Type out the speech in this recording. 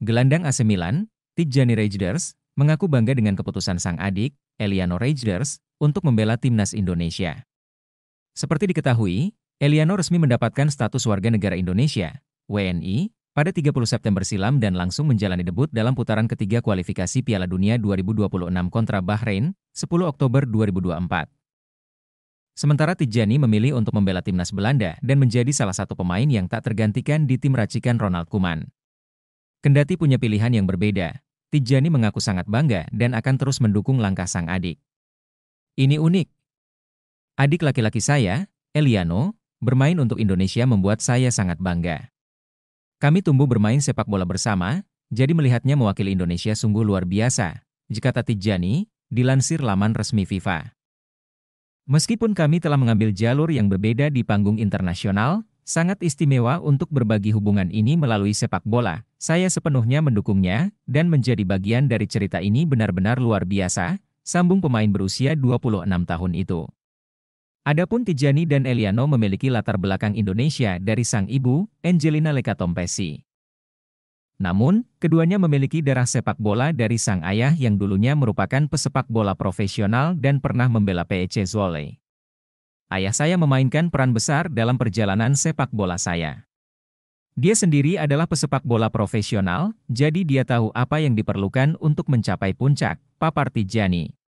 Gelandang AC Milan, Tijani Rejders, mengaku bangga dengan keputusan sang adik, Eliano Rejders, untuk membela timnas Indonesia. Seperti diketahui, Eliano resmi mendapatkan status warga negara Indonesia, WNI, pada 30 September silam dan langsung menjalani debut dalam putaran ketiga kualifikasi Piala Dunia 2026 kontra Bahrain, 10 Oktober 2024. Sementara Tijani memilih untuk membela timnas Belanda dan menjadi salah satu pemain yang tak tergantikan di tim racikan Ronald Koeman. Kendati punya pilihan yang berbeda, Tijani mengaku sangat bangga dan akan terus mendukung langkah sang adik. Ini unik. Adik laki-laki saya, Eliano, bermain untuk Indonesia membuat saya sangat bangga. Kami tumbuh bermain sepak bola bersama, jadi melihatnya mewakili Indonesia sungguh luar biasa, jika Tijani, dilansir laman resmi FIFA. Meskipun kami telah mengambil jalur yang berbeda di panggung internasional, sangat istimewa untuk berbagi hubungan ini melalui sepak bola, saya sepenuhnya mendukungnya, dan menjadi bagian dari cerita ini benar-benar luar biasa, sambung pemain berusia 26 tahun itu. Adapun Tijani dan Eliano memiliki latar belakang Indonesia dari sang ibu, Angelina Lekatompesi. Namun, keduanya memiliki darah sepak bola dari sang ayah yang dulunya merupakan pesepak bola profesional dan pernah membela PEC Zwolle. Ayah saya memainkan peran besar dalam perjalanan sepak bola saya. Dia sendiri adalah pesepak bola profesional, jadi dia tahu apa yang diperlukan untuk mencapai puncak, papar Tijani.